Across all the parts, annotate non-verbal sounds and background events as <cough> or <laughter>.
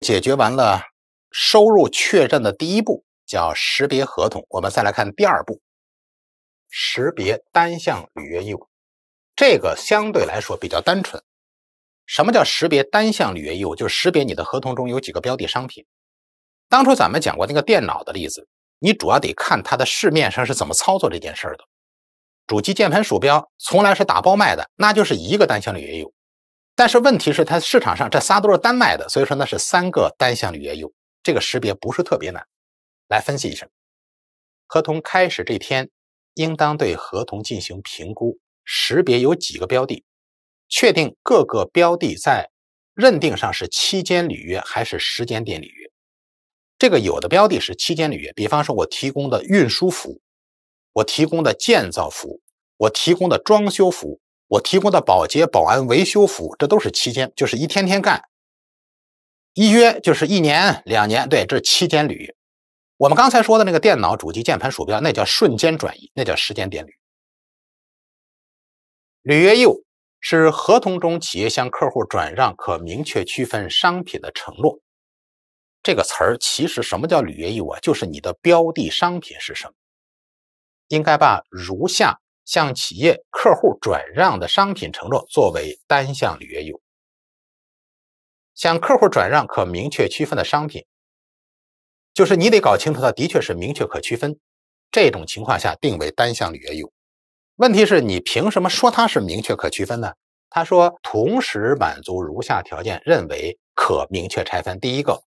解决完了收入确认的第一步，叫识别合同。我们再来看第二步，识别单项履约义务。这个相对来说比较单纯。什么叫识别单项履约义务？就是识别你的合同中有几个标的商品。当初咱们讲过那个电脑的例子，你主要得看它的市面上是怎么操作这件事儿的。主机、键盘、鼠标，从来是打包卖的，那就是一个单项履约义务。但是问题是，它市场上这仨都是单卖的，所以说那是三个单项履约义务。这个识别不是特别难，来分析一下。合同开始这天，应当对合同进行评估，识别有几个标的，确定各个标的在认定上是期间履约还是时间点履约。这个有的标的是期间履约，比方说我提供的运输服务，我提供的建造服务，我提供的装修服务。我提供的保洁、保安、维修服务，这都是期间，就是一天天干，一约就是一年两年，对，这是期间约。我们刚才说的那个电脑主机、键盘、鼠标，那叫瞬间转移，那叫时间点履约义务是合同中企业向客户转让可明确区分商品的承诺。这个词儿其实什么叫履约义务？啊？就是你的标的商品是什么，应该把如下。向企业客户转让的商品承诺作为单项履约义务。向客户转让可明确区分的商品，就是你得搞清楚它的确是明确可区分。这种情况下定为单项履约义务。问题是你凭什么说它是明确可区分呢？他说同时满足如下条件，认为可明确拆分。第一个，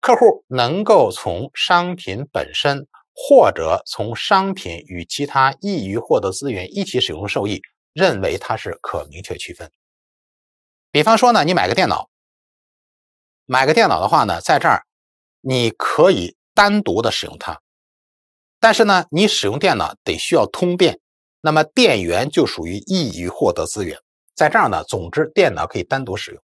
客户能够从商品本身。或者从商品与其他易于获得资源一起使用受益，认为它是可明确区分。比方说呢，你买个电脑，买个电脑的话呢，在这儿，你可以单独的使用它。但是呢，你使用电脑得需要通电，那么电源就属于易于获得资源。在这儿呢，总之，电脑可以单独使用。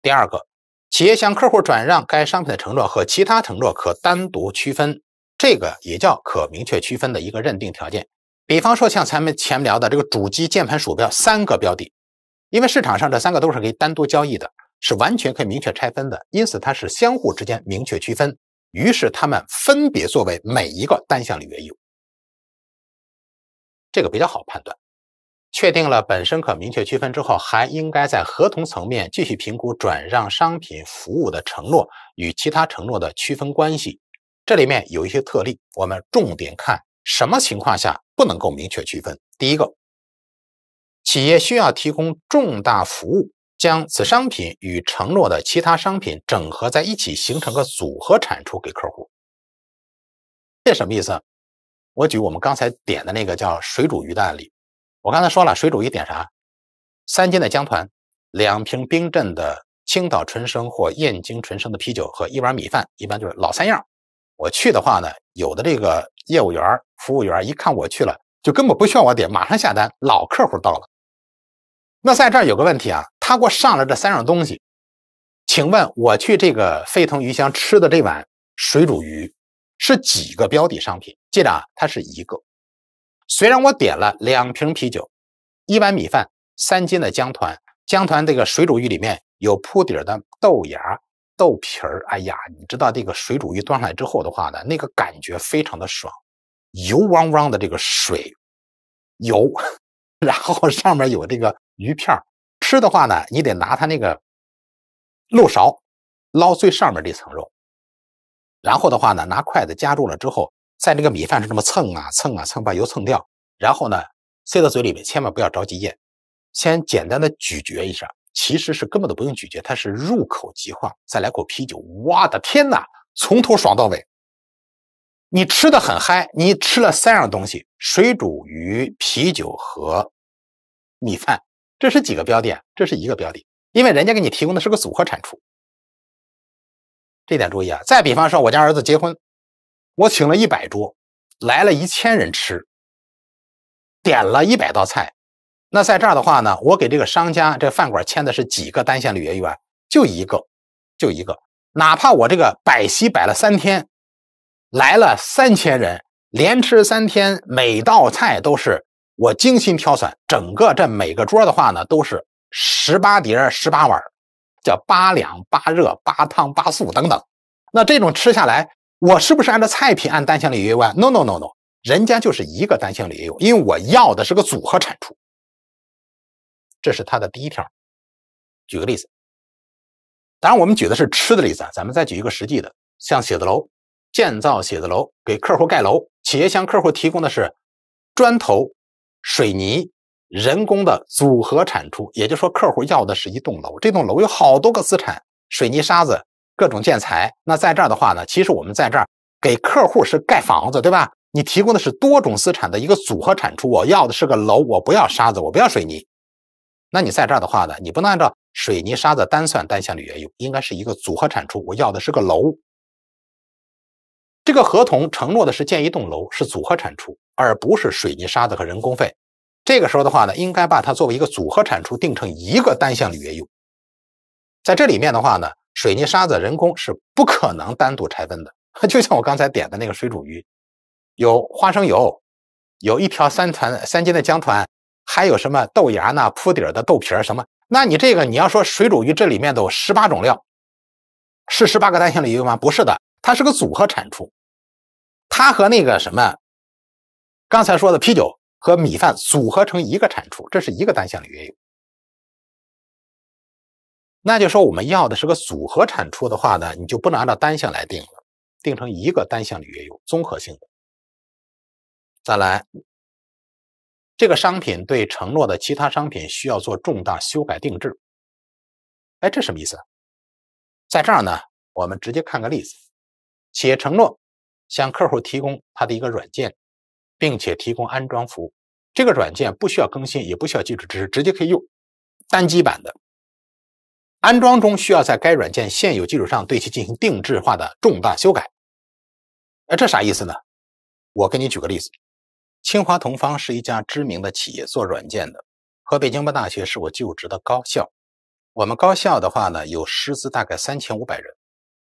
第二个。企业向客户转让该商品的承诺和其他承诺可单独区分，这个也叫可明确区分的一个认定条件。比方说像咱们前面聊的这个主机、键盘、鼠标三个标的，因为市场上这三个都是可以单独交易的，是完全可以明确拆分的，因此它是相互之间明确区分，于是它们分别作为每一个单项履约义务，这个比较好判断。确定了本身可明确区分之后，还应该在合同层面继续评估转让商品服务的承诺与其他承诺的区分关系。这里面有一些特例，我们重点看什么情况下不能够明确区分。第一个，企业需要提供重大服务，将此商品与承诺的其他商品整合在一起，形成个组合产出给客户。这什么意思？我举我们刚才点的那个叫水煮鱼的案例。我刚才说了，水煮鱼点啥？三斤的姜团，两瓶冰镇的青岛纯生或燕京纯生的啤酒和一碗米饭，一般就是老三样。我去的话呢，有的这个业务员、服务员一看我去了，就根本不需要我点，马上下单。老客户到了，那在这儿有个问题啊，他给我上了这三样东西，请问我去这个沸腾鱼乡吃的这碗水煮鱼是几个标的商品？记着啊，它是一个。虽然我点了两瓶啤酒，一碗米饭，三斤的姜团。姜团这个水煮鱼里面有铺底的豆芽、豆皮儿。哎呀，你知道这个水煮鱼端上来之后的话呢，那个感觉非常的爽，油汪汪的这个水油，<laughs> 然后上面有这个鱼片儿。吃的话呢，你得拿它那个漏勺捞最上面这层肉，然后的话呢，拿筷子夹住了之后。在那个米饭上这么蹭啊蹭啊蹭，把油蹭掉，然后呢塞到嘴里面，千万不要着急咽，先简单的咀嚼一下，其实是根本都不用咀嚼，它是入口即化。再来口啤酒，我的天哪，从头爽到尾，你吃的很嗨，你吃了三样东西：水煮鱼、啤酒和米饭，这是几个标啊？这是一个标的，因为人家给你提供的是个组合产出，这点注意啊。再比方说，我家儿子结婚。我请了一百桌，来了一千人吃，点了一百道菜。那在这儿的话呢，我给这个商家这饭馆签的是几个单线履约员？就一个，就一个。哪怕我这个摆席摆了三天，来了三千人，连吃三天，每道菜都是我精心挑选。整个这每个桌的话呢，都是十八碟十八碗，叫八凉八热八汤八素等等。那这种吃下来。我是不是按照菜品按单项旅约完？No No No No，人家就是一个单项旅游，因为我要的是个组合产出。这是它的第一条。举个例子，当然我们举的是吃的例子，啊，咱们再举一个实际的，像写字楼建造写字楼，给客户盖楼，企业向客户提供的是砖头、水泥、人工的组合产出，也就是说客户要的是一栋楼，这栋楼有好多个资产，水泥沙子。各种建材，那在这儿的话呢，其实我们在这儿给客户是盖房子，对吧？你提供的是多种资产的一个组合产出，我要的是个楼，我不要沙子，我不要水泥。那你在这儿的话呢，你不能按照水泥、沙子单算单项履约义务，应该是一个组合产出。我要的是个楼，这个合同承诺的是建一栋楼，是组合产出，而不是水泥、沙子和人工费。这个时候的话呢，应该把它作为一个组合产出定成一个单项履约义务。在这里面的话呢。水泥、沙子、人工是不可能单独拆分的，<laughs> 就像我刚才点的那个水煮鱼，有花生油，有一条三团三斤的姜团，还有什么豆芽呢？铺底儿的豆皮儿什么？那你这个你要说水煮鱼，这里面有十八种料，是十八个单项旅游吗？不是的，它是个组合产出，它和那个什么刚才说的啤酒和米饭组合成一个产出，这是一个单项旅游。那就说我们要的是个组合产出的话呢，你就不能按照单项来定了，定成一个单项履约有综合性的。再来，这个商品对承诺的其他商品需要做重大修改定制。哎，这什么意思？在这儿呢，我们直接看个例子：企业承诺向客户提供它的一个软件，并且提供安装服务。这个软件不需要更新，也不需要基础知识，直接可以用，单机版的。安装中需要在该软件现有基础上对其进行定制化的重大修改，那这啥意思呢？我给你举个例子，清华同方是一家知名的企业做软件的，河北经贸大学是我就职的高校，我们高校的话呢有师资大概三千五百人，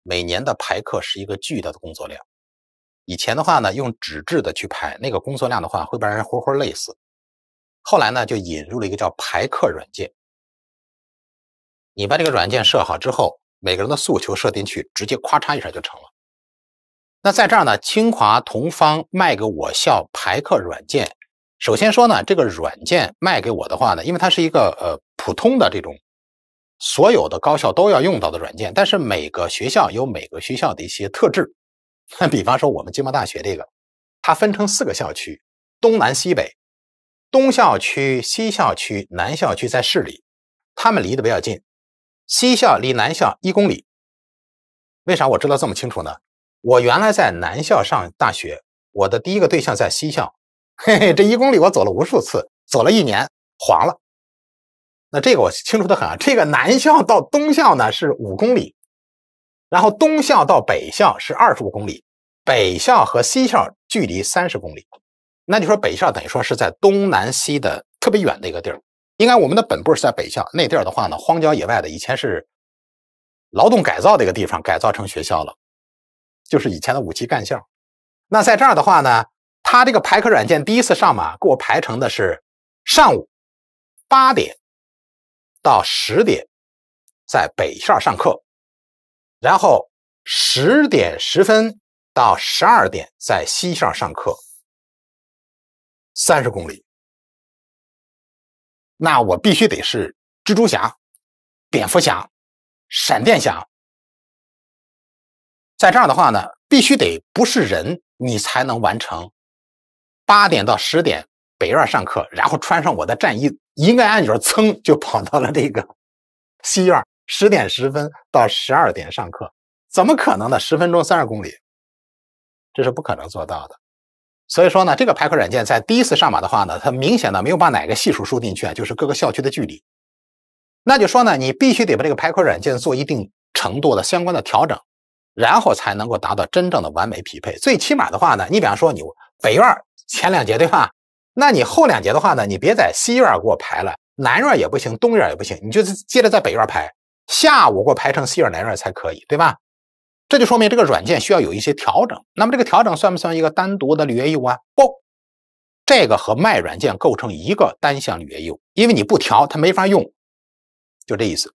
每年的排课是一个巨大的工作量，以前的话呢用纸质的去排，那个工作量的话会把人活活累死，后来呢就引入了一个叫排课软件。你把这个软件设好之后，每个人的诉求设定去，直接咵嚓一下就成了。那在这儿呢，清华同方卖给我校排课软件。首先说呢，这个软件卖给我的话呢，因为它是一个呃普通的这种，所有的高校都要用到的软件，但是每个学校有每个学校的一些特质。那 <laughs> 比方说我们经贸大学这个，它分成四个校区，东南西北，东校区、西校区、南校区在市里，他们离得比较近。西校离南校一公里，为啥我知道这么清楚呢？我原来在南校上大学，我的第一个对象在西校，嘿嘿，这一公里我走了无数次，走了一年黄了。那这个我清楚的很啊，这个南校到东校呢是五公里，然后东校到北校是二十五公里，北校和西校距离三十公里，那你说北校等于说是在东南西的特别远的一个地儿。应该我们的本部是在北校那地儿的话呢，荒郊野外的，以前是劳动改造的一个地方，改造成学校了，就是以前的五七干校。那在这儿的话呢，他这个排课软件第一次上马给我排成的是上午八点到十点在北校上课，然后十点十分到十二点在西校上课，三十公里。那我必须得是蜘蛛侠、蝙蝠侠、闪电侠，在这儿的话呢，必须得不是人，你才能完成。八点到十点北院上课，然后穿上我的战衣，一个按钮，噌就跑到了这个西院。十点十分到十二点上课，怎么可能呢？十分钟三十公里，这是不可能做到的。所以说呢，这个排课软件在第一次上马的话呢，它明显的没有把哪个系数输进去，啊，就是各个校区的距离。那就说呢，你必须得把这个排课软件做一定程度的相关的调整，然后才能够达到真正的完美匹配。最起码的话呢，你比方说你北院前两节对吧？那你后两节的话呢，你别在西院给我排了，南院也不行，东院也不行，你就接着在北院排，下午给我排成西院、南院才可以，对吧？这就说明这个软件需要有一些调整。那么这个调整算不算一个单独的履约义务啊？不，这个和卖软件构成一个单向履约义务，因为你不调它没法用，就这意思。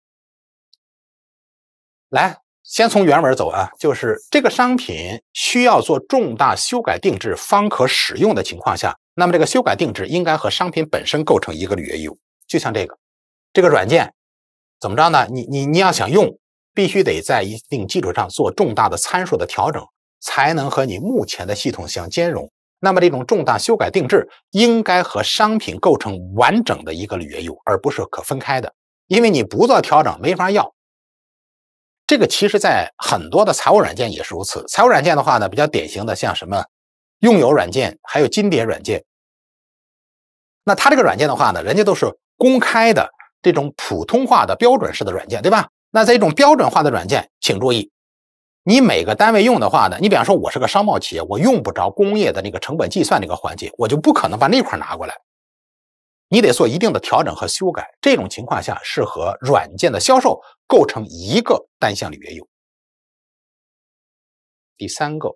来，先从原文走啊，就是这个商品需要做重大修改定制方可使用的情况下，那么这个修改定制应该和商品本身构成一个履约义务。就像这个，这个软件怎么着呢？你你你要想用。必须得在一定基础上做重大的参数的调整，才能和你目前的系统相兼容。那么这种重大修改定制，应该和商品构成完整的一个履约义务，而不是可分开的。因为你不做调整，没法要。这个其实在很多的财务软件也是如此。财务软件的话呢，比较典型的像什么用友软件，还有金蝶软件。那它这个软件的话呢，人家都是公开的这种普通话的标准式的软件，对吧？那在一种标准化的软件，请注意，你每个单位用的话呢，你比方说我是个商贸企业，我用不着工业的那个成本计算那个环节，我就不可能把那块拿过来。你得做一定的调整和修改。这种情况下，是和软件的销售构成一个单项里面有。第三个，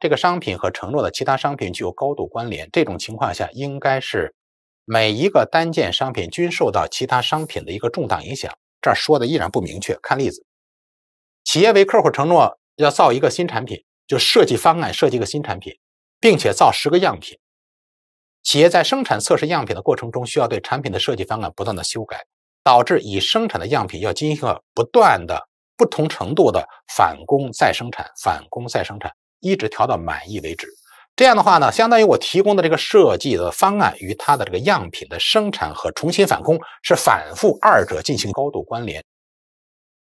这个商品和承诺的其他商品具有高度关联，这种情况下，应该是每一个单件商品均受到其他商品的一个重大影响。这儿说的依然不明确。看例子，企业为客户承诺要造一个新产品，就设计方案设计一个新产品，并且造十个样品。企业在生产测试样品的过程中，需要对产品的设计方案不断的修改，导致已生产的样品要进行不断的不同程度的返工再生产，返工再生产，一直调到满意为止。这样的话呢，相当于我提供的这个设计的方案与它的这个样品的生产和重新返工是反复二者进行高度关联。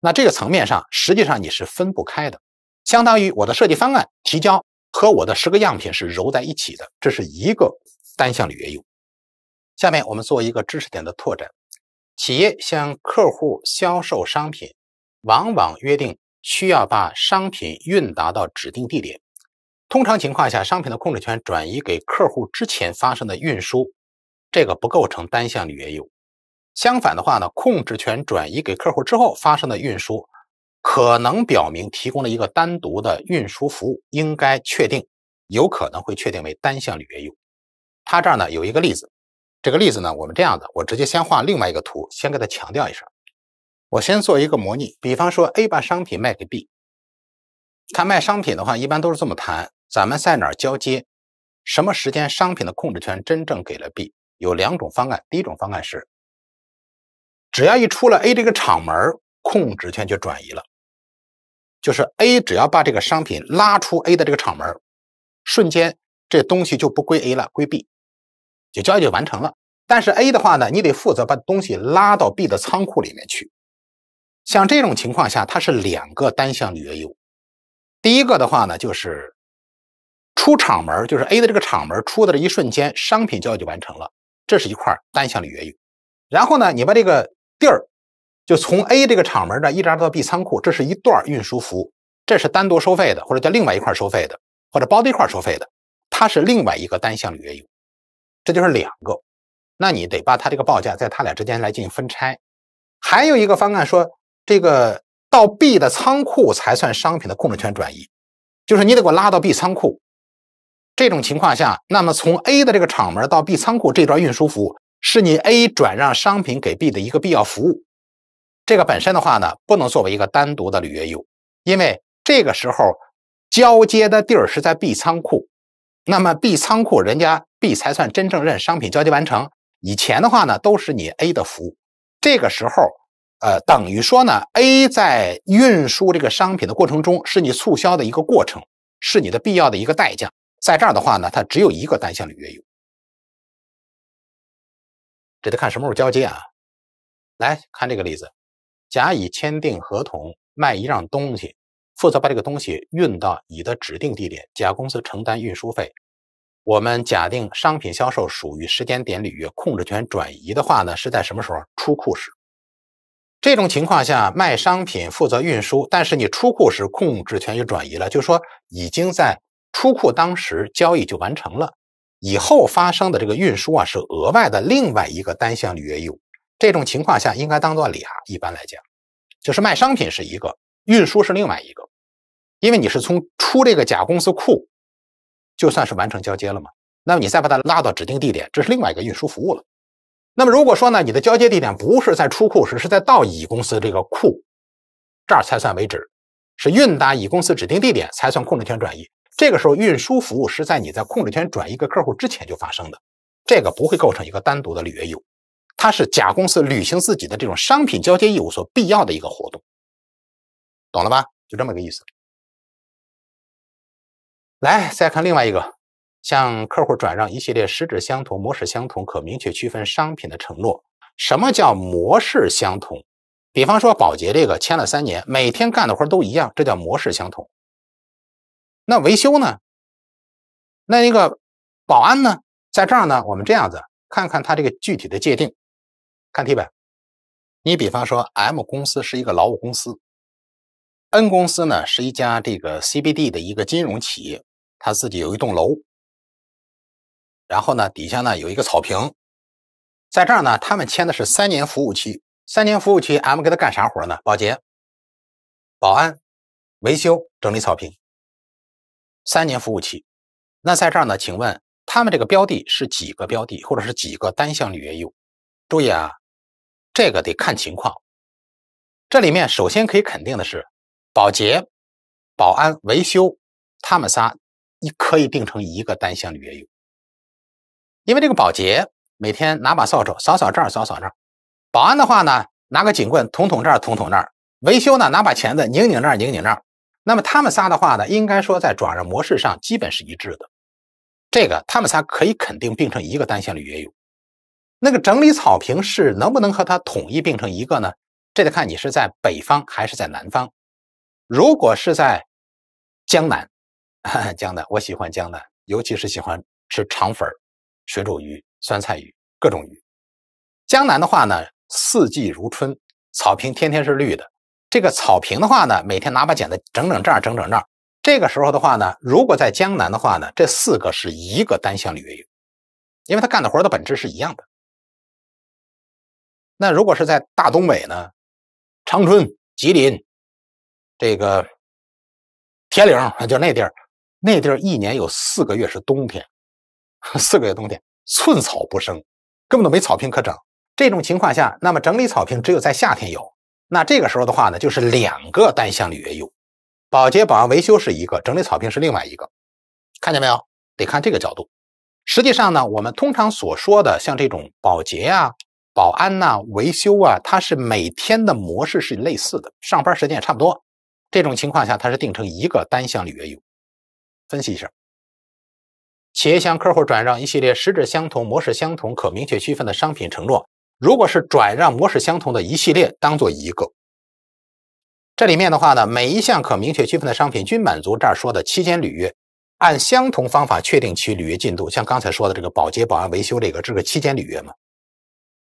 那这个层面上，实际上你是分不开的，相当于我的设计方案提交和我的十个样品是揉在一起的，这是一个单向履约用。下面我们做一个知识点的拓展：企业向客户销售商品，往往约定需要把商品运达到指定地点。通常情况下，商品的控制权转移给客户之前发生的运输，这个不构成单项履约义务。相反的话呢，控制权转移给客户之后发生的运输，可能表明提供了一个单独的运输服务，应该确定有可能会确定为单项履约义务。它这儿呢有一个例子，这个例子呢我们这样子，我直接先画另外一个图，先给它强调一声。我先做一个模拟，比方说 A 把商品卖给 B，他卖商品的话一般都是这么谈。咱们在哪儿交接？什么时间商品的控制权真正给了 B？有两种方案。第一种方案是，只要一出了 A 这个厂门，控制权就转移了。就是 A 只要把这个商品拉出 A 的这个厂门，瞬间这东西就不归 A 了，归 B，就交易就完成了。但是 A 的话呢，你得负责把东西拉到 B 的仓库里面去。像这种情况下，它是两个单向履约义务。第一个的话呢，就是。出厂门就是 A 的这个厂门出的这一瞬间，商品交易就完成了。这是一块单向履约义务。然后呢，你把这个地儿就从 A 这个厂门呢一直拉到 B 仓库，这是一段运输服务，这是单独收费的，或者叫另外一块收费的，或者包在一块收费的，它是另外一个单向履约义务。这就是两个，那你得把它这个报价在它俩之间来进行分拆。还有一个方案说，这个到 B 的仓库才算商品的控制权转移，就是你得给我拉到 B 仓库。这种情况下，那么从 A 的这个厂门到 B 仓库这段运输服务，是你 A 转让商品给 B 的一个必要服务。这个本身的话呢，不能作为一个单独的履约义务，因为这个时候交接的地儿是在 B 仓库，那么 B 仓库人家 B 才算真正认商品交接完成。以前的话呢，都是你 A 的服务。这个时候，呃，等于说呢，A 在运输这个商品的过程中，是你促销的一个过程，是你的必要的一个代价。在这儿的话呢，它只有一个单向履约义务，这得看什么时候交接啊？来看这个例子，甲乙签订合同卖一样东西，负责把这个东西运到乙的指定地点，甲公司承担运输费。我们假定商品销售属于时间点履约，控制权转移的话呢，是在什么时候？出库时。这种情况下，卖商品负责运输，但是你出库时控制权就转移了，就是说已经在。出库当时交易就完成了，以后发生的这个运输啊是额外的另外一个单项履约义务。这种情况下应该当做俩。一般来讲，就是卖商品是一个，运输是另外一个。因为你是从出这个甲公司库，就算是完成交接了嘛。那么你再把它拉到指定地点，这是另外一个运输服务了。那么如果说呢，你的交接地点不是在出库时，是在到乙公司这个库，这儿才算为止，是运达乙公司指定地点才算控制权转移。这个时候，运输服务是在你在控制权转移给客户之前就发生的，这个不会构成一个单独的履约义务，它是甲公司履行自己的这种商品交接义务所必要的一个活动，懂了吧？就这么个意思。来，再看另外一个，向客户转让一系列实质相同、模式相同、可明确区分商品的承诺。什么叫模式相同？比方说保洁这个签了三年，每天干的活都一样，这叫模式相同。那维修呢？那一个保安呢？在这儿呢，我们这样子看看它这个具体的界定。看题呗，你比方说，M 公司是一个劳务公司，N 公司呢是一家这个 CBD 的一个金融企业，它自己有一栋楼，然后呢底下呢有一个草坪，在这儿呢，他们签的是三年服务期。三年服务期，M 给他干啥活呢？保洁、保安、维修、整理草坪。三年服务期，那在这儿呢？请问他们这个标的是几个标的，或者是几个单项履约义务？注意啊，这个得看情况。这里面首先可以肯定的是，保洁、保安、维修，他们仨一可以定成一个单项履约义务，因为这个保洁每天拿把扫帚扫扫这儿，扫扫这儿；保安的话呢，拿个警棍捅捅这儿，捅捅那儿；维修呢，拿把钳子拧拧这儿，拧拧那儿。那么他们仨的话呢，应该说在转让模式上基本是一致的。这个他们仨可以肯定并成一个单线率也有。那个整理草坪是能不能和它统一并成一个呢？这得看你是在北方还是在南方。如果是在江南，<laughs> 江南我喜欢江南，尤其是喜欢吃肠粉水煮鱼、酸菜鱼各种鱼。江南的话呢，四季如春，草坪天天是绿的。这个草坪的话呢，每天拿把剪子整整这儿，整整那儿。这个时候的话呢，如果在江南的话呢，这四个是一个单项旅游，因为他干的活的本质是一样的。那如果是在大东北呢，长春、吉林，这个铁岭啊，就那地儿，那地儿一年有四个月是冬天，四个月冬天寸草不生，根本都没草坪可整。这种情况下，那么整理草坪只有在夏天有。那这个时候的话呢，就是两个单项履约义务，保洁、保安维修是一个，整理草坪是另外一个，看见没有？得看这个角度。实际上呢，我们通常所说的像这种保洁啊、保安呐、维修啊，它是每天的模式是类似的，上班时间也差不多。这种情况下，它是定成一个单项履约义务。分析一下，企业向客户转让一系列实质相同、模式相同、可明确区分的商品承诺。如果是转让模式相同的一系列，当做一个。这里面的话呢，每一项可明确区分的商品均满足这儿说的期间履约，按相同方法确定其履约进度。像刚才说的这个保洁、保安、维修这个，这是期间履约嘛？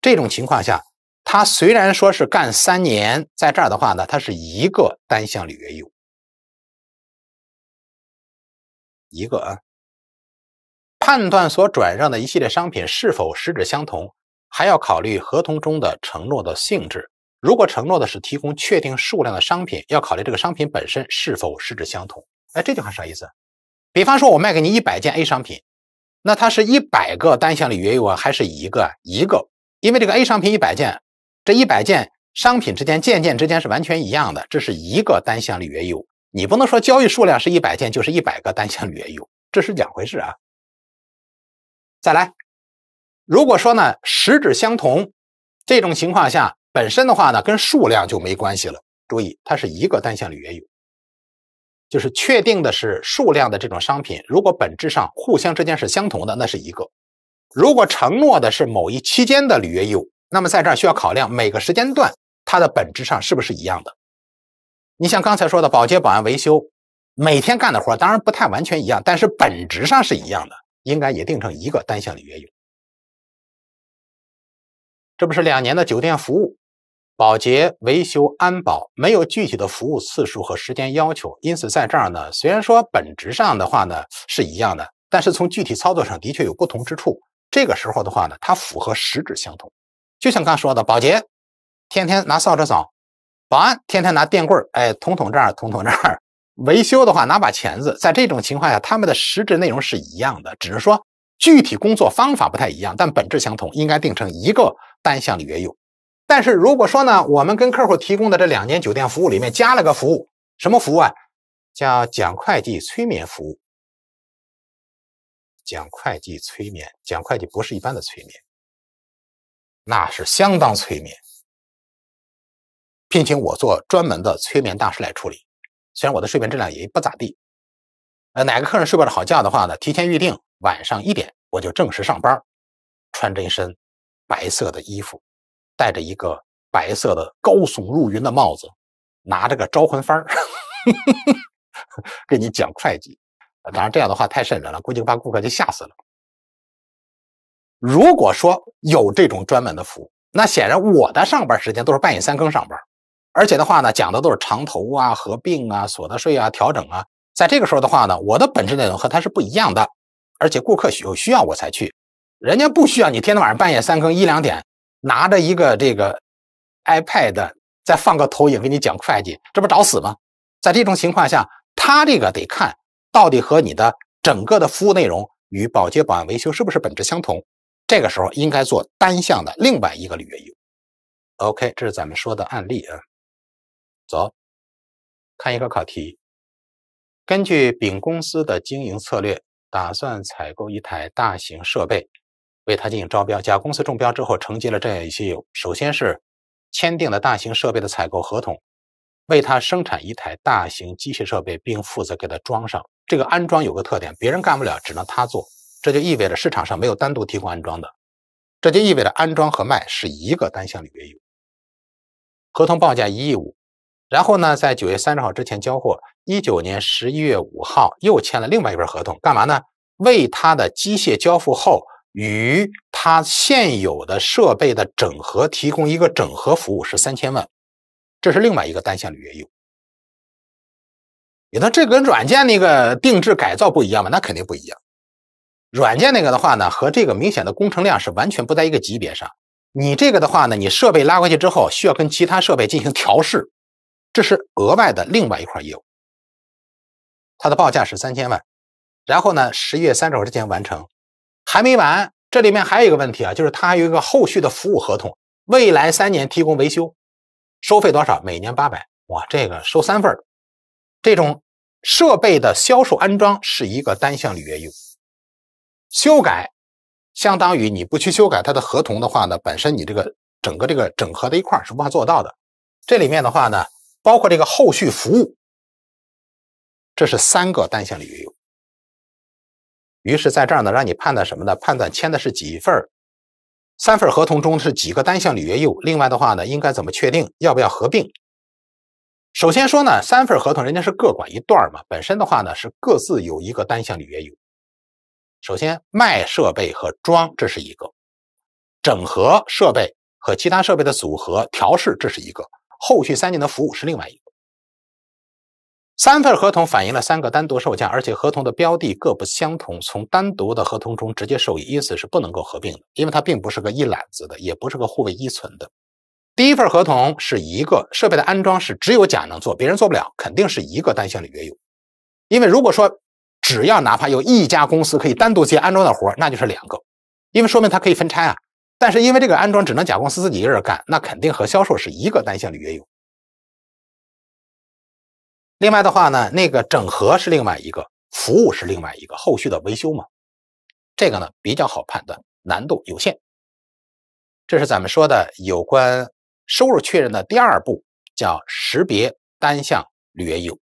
这种情况下，它虽然说是干三年，在这儿的话呢，它是一个单项履约义务，一个啊。判断所转让的一系列商品是否实质相同。还要考虑合同中的承诺的性质。如果承诺的是提供确定数量的商品，要考虑这个商品本身是否实质相同。哎，这句话啥意思？比方说，我卖给你一百件 A 商品，那它是一百个单项履约义务还是一个一个？因为这个 A 商品一百件，这一百件商品之间件件之间是完全一样的，这是一个单项履约义务。你不能说交易数量是一百件就是一百个单项履约义务，这是两回事啊。再来。如果说呢实质相同，这种情况下本身的话呢跟数量就没关系了。注意，它是一个单向履约义务，就是确定的是数量的这种商品。如果本质上互相之间是相同的，那是一个；如果承诺的是某一期间的履约义务，那么在这儿需要考量每个时间段它的本质上是不是一样的。你像刚才说的保洁、保安、维修，每天干的活当然不太完全一样，但是本质上是一样的，应该也定成一个单向履约义务。这不是两年的酒店服务，保洁、维修、安保没有具体的服务次数和时间要求，因此在这儿呢，虽然说本质上的话呢是一样的，但是从具体操作上的确有不同之处。这个时候的话呢，它符合实质相同，就像刚说的，保洁天天拿扫帚扫，保安天天拿电棍儿，哎，捅捅这儿，捅捅那儿，维修的话拿把钳子。在这种情况下，他们的实质内容是一样的，只是说。具体工作方法不太一样，但本质相同，应该定成一个单项约用。但是如果说呢，我们跟客户提供的这两年酒店服务里面加了个服务，什么服务啊？叫讲会计催眠服务。讲会计催眠，讲会计不是一般的催眠，那是相当催眠。聘请我做专门的催眠大师来处理。虽然我的睡眠质量也不咋地，呃，哪个客人睡不着好觉的话呢，提前预定，晚上一点我就正式上班，穿着一身白色的衣服，戴着一个白色的高耸入云的帽子，拿着个招魂幡儿，给 <laughs> 你讲会计。当然这样的话太瘆人了，估计把顾客就吓死了。如果说有这种专门的服务，那显然我的上班时间都是半夜三更上班，而且的话呢，讲的都是长投啊、合并啊、所得税啊、调整啊，在这个时候的话呢，我的本质内容和他是不一样的。而且顾客有需要我才去，人家不需要你天天晚上半夜三更一两点拿着一个这个 iPad 再放个投影给你讲会计，这不找死吗？在这种情况下，他这个得看到底和你的整个的服务内容与保洁、保安、维修是不是本质相同。这个时候应该做单向的另外一个履约义务。OK，这是咱们说的案例啊。走，看一个考题，根据丙公司的经营策略。打算采购一台大型设备，为他进行招标。甲公司中标之后，承接了这样一些。首先是签订了大型设备的采购合同，为他生产一台大型机械设备，并负责给他装上。这个安装有个特点，别人干不了，只能他做。这就意味着市场上没有单独提供安装的，这就意味着安装和卖是一个单项履约义务。合同报价一亿五。然后呢，在九月三十号之前交货。一九年十一月五号又签了另外一份合同，干嘛呢？为他的机械交付后与他现有的设备的整合提供一个整合服务，是三千万。这是另外一个单项履约义务。你说这跟软件那个定制改造不一样吗？那肯定不一样。软件那个的话呢，和这个明显的工程量是完全不在一个级别上。你这个的话呢，你设备拉过去之后，需要跟其他设备进行调试。这是额外的另外一块业务，它的报价是三千万，然后呢，十一月三十号之前完成，还没完，这里面还有一个问题啊，就是它还有一个后续的服务合同，未来三年提供维修，收费多少？每年八百，哇，这个收三份这种设备的销售安装是一个单项履约义务，修改，相当于你不去修改它的合同的话呢，本身你这个整个这个整合的一块是无法做到的，这里面的话呢。包括这个后续服务，这是三个单项履约义务。于是在这儿呢，让你判断什么呢？判断签的是几份三份合同中是几个单项履约义务。另外的话呢，应该怎么确定要不要合并？首先说呢，三份合同人家是各管一段嘛，本身的话呢是各自有一个单项履约义务。首先卖设备和装这是一个，整合设备和其他设备的组合调试这是一个。后续三年的服务是另外一个。三份合同反映了三个单独售价，而且合同的标的各不相同。从单独的合同中直接受益，因此是不能够合并的，因为它并不是个一揽子的，也不是个互为依存的。第一份合同是一个设备的安装，是只有甲能做，别人做不了，肯定是一个单项的约有。因为如果说只要哪怕有一家公司可以单独接安装的活那就是两个，因为说明它可以分拆啊。但是因为这个安装只能甲公司自己一个人干，那肯定和销售是一个单项履约义务。另外的话呢，那个整合是另外一个，服务是另外一个，后续的维修嘛，这个呢比较好判断，难度有限。这是咱们说的有关收入确认的第二步，叫识别单项履约义务。